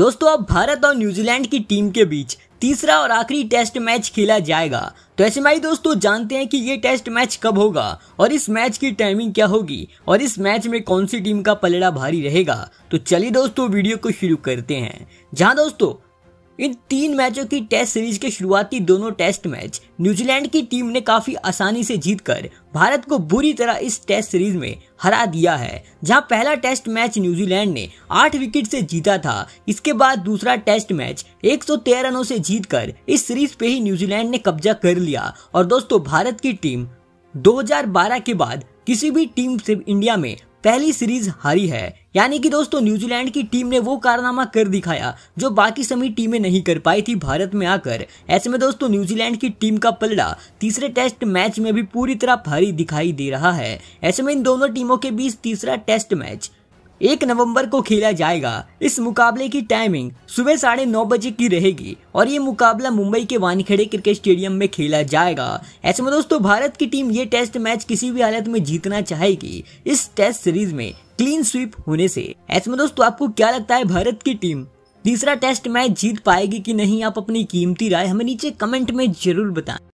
दोस्तों अब भारत और न्यूजीलैंड की टीम के बीच तीसरा और आखिरी टेस्ट मैच खेला जाएगा तो ऐसे में दोस्तों जानते हैं कि ये टेस्ट मैच कब होगा और इस मैच की टाइमिंग क्या होगी और इस मैच में कौन सी टीम का पलड़ा भारी रहेगा तो चलिए दोस्तों वीडियो को शुरू करते हैं जहां दोस्तों इन तीन मैचों की टेस्ट सीरीज के शुरुआती दोनों टेस्ट मैच न्यूजीलैंड की टीम ने काफी आसानी से जीतकर भारत को बुरी तरह इस टेस्ट सीरीज में हरा दिया है जहां पहला टेस्ट मैच न्यूजीलैंड ने आठ विकेट से जीता था इसके बाद दूसरा टेस्ट मैच 113 रनों से जीतकर इस सीरीज पे ही न्यूजीलैंड ने कब्जा कर लिया और दोस्तों भारत की टीम 2012 के बाद किसी भी टीम से इंडिया में पहली सीरीज हारी है यानी कि दोस्तों न्यूजीलैंड की टीम ने वो कारनामा कर दिखाया जो बाकी सभी टीमें नहीं कर पाई थी भारत में आकर ऐसे में दोस्तों न्यूजीलैंड की टीम का पलड़ा तीसरे टेस्ट मैच में भी पूरी तरह भारी दिखाई दे रहा है ऐसे में इन दोनों टीमों के बीच तीसरा टेस्ट मैच एक नवंबर को खेला जाएगा इस मुकाबले की टाइमिंग सुबह साढ़े नौ बजे की रहेगी और ये मुकाबला मुंबई के वानखेड़े क्रिकेट स्टेडियम में खेला जाएगा ऐसे में दोस्तों भारत की टीम ये टेस्ट मैच किसी भी हालत में जीतना चाहेगी इस टेस्ट सीरीज में क्लीन स्वीप होने से ऐसे में दोस्तों आपको क्या लगता है भारत की टीम तीसरा टेस्ट मैच जीत पाएगी कि नहीं आप अपनी कीमती राय हमें नीचे कमेंट में जरूर बताएं